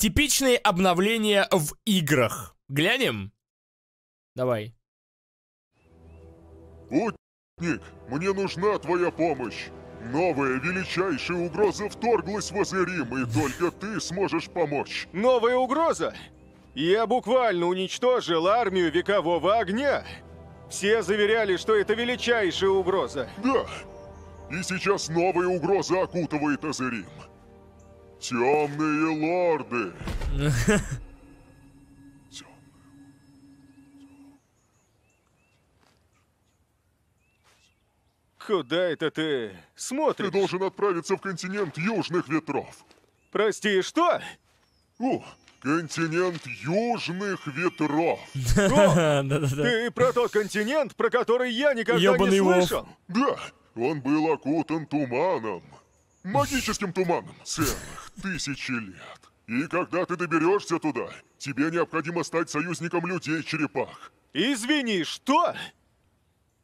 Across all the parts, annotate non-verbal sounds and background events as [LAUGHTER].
Типичные обновления в играх. Глянем? Давай. Путник, мне нужна твоя помощь. Новая величайшая угроза вторглась возле Рима, и только ты сможешь помочь. Новая угроза? Я буквально уничтожил армию векового огня. Все заверяли, что это величайшая угроза. Да. И сейчас новая угроза окутывает Азерим. Темные лорды. Куда это ты смотришь? Ты должен отправиться в континент южных ветров. Прости, что? О, континент южных ветров. [LAUGHS] О, ты про тот континент, про который я никогда не слышал? Да, он был окутан туманом магическим туманом целых тысячи лет. И когда ты доберешься туда, тебе необходимо стать союзником людей-черепах. Извини, что?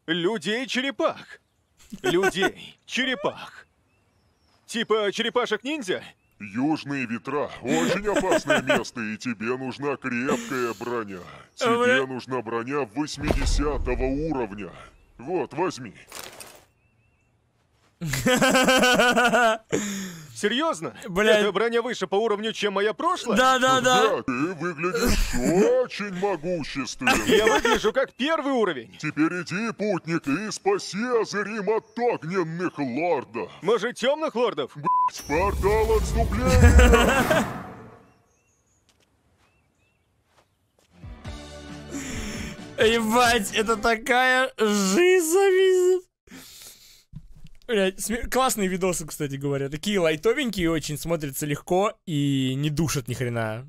Людей-черепах? Людей-черепах? Типа черепашек-ниндзя? Южные ветра – очень опасное место, и тебе нужна крепкая броня. Тебе нужна броня 80 уровня. Вот, возьми. Серьезно? Блядь. Эта броня выше по уровню, чем моя прошлая? Да, да, да. Да, ты выглядишь очень могущественно. Я выгляжу как первый уровень. Теперь иди, путник, и спаси Азерим от огненных лордов. Может, темных лордов? Блять, портал отступления! Ебать, это такая жизнь зависит классные видосы, кстати говоря. Такие лайтовенькие очень, смотрятся легко и не душат ни хрена.